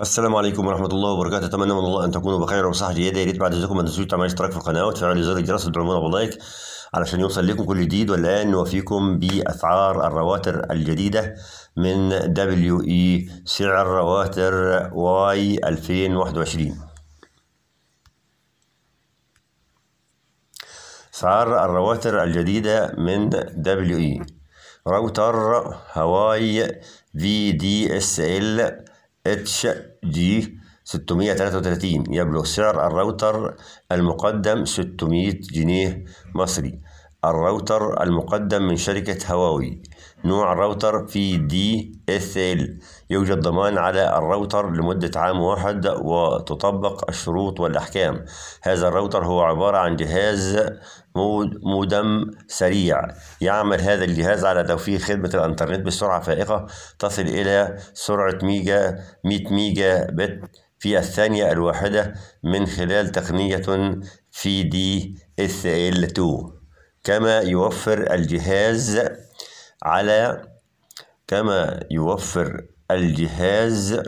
السلام عليكم ورحمة الله وبركاته أتمنى من الله أن تكونوا بخير وصحة جيدة يا ريت بعد إذنكم ما تنسوش تعملوا اشتراك في القناة وتفعلوا زر الجرس وتدعمونا بلايك علشان يوصل لكم كل جديد والآن نوفيكم بأسعار الرواتر الجديدة من دبليو إي سعر رواتر واي 2021 أسعار الرواتر الجديدة من دبليو إي راوتر هواي في دي اس ال اتش جي 633 يبلغ سعر الراوتر المقدم 600 جنيه مصري الراوتر المقدم من شركة هواوي نوع راوتر في دي اس ال يوجد ضمان على الراوتر لمدة عام واحد وتطبق الشروط والأحكام هذا الراوتر هو عبارة عن جهاز مودم سريع يعمل هذا الجهاز على توفير خدمة الإنترنت بسرعة فائقة تصل إلى سرعة ميجا 100 ميجا بت في الثانية الواحدة من خلال تقنية في دي اس ال 2 كما يوفر الجهاز على كما يوفر الجهاز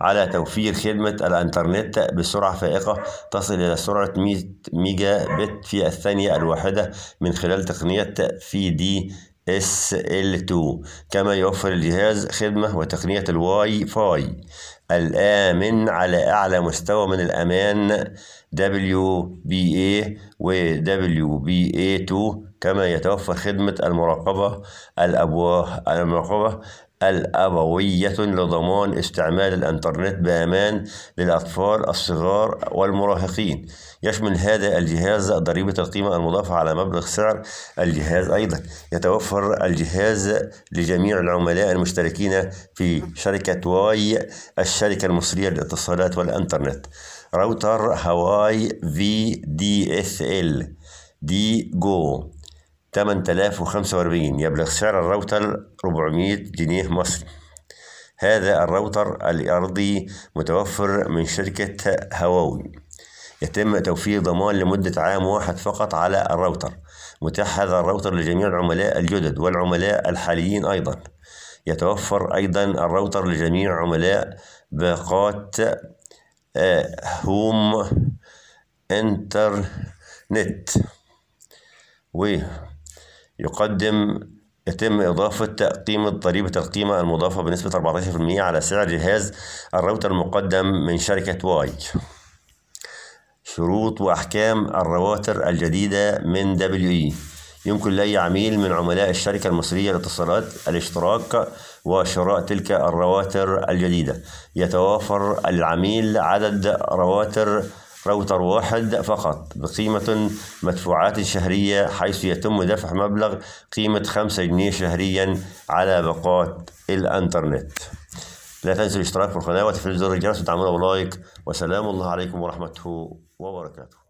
على توفير خدمة الإنترنت بسرعة فائقة تصل إلى سرعة 100 ميجا بت في الثانية الواحدة من خلال تقنية في دي SL2 كما يوفر الجهاز خدمة وتقنية الواي فاي الآمن على أعلى مستوى من الأمان WBA و WBA2 كما يتوفر خدمة المراقبة الأبواب المراقبة الأبوية لضمان استعمال الإنترنت بأمان للأطفال الصغار والمراهقين يشمل هذا الجهاز ضريبة القيمة المضافة على مبلغ سعر الجهاز أيضا يتوفر الجهاز لجميع العملاء المشتركين في شركة واي الشركة المصرية للاتصالات والإنترنت راوتر هواي في دي اس ال دي جو 8045 يبلغ سعر الراوتر 400 جنيه مصري هذا الراوتر الأرضي متوفر من شركة هواوي يتم توفير ضمان لمدة عام واحد فقط على الراوتر متاح هذا الراوتر لجميع العملاء الجدد والعملاء الحاليين أيضا يتوفر أيضا الراوتر لجميع عملاء باقات آه، هوم انترنت و يقدم يتم إضافة تقييم ضريبة القيمة المضافة بنسبة 14% على سعر جهاز الراوتر المقدم من شركة واي شروط وأحكام الرواتر الجديدة من دبليو إي يمكن لأي عميل من عملاء الشركة المصرية للاتصالات الاشتراك وشراء تلك الرواتر الجديدة يتوافر العميل عدد رواتر راوتر واحد فقط بقيمة مدفوعات شهرية حيث يتم دفع مبلغ قيمة 5 جنيه شهريا على باقات الانترنت لا تنسوا الاشتراك في القناة وتفعيل زر الجرس وتعملوا لايك وسلام الله عليكم ورحمته وبركاته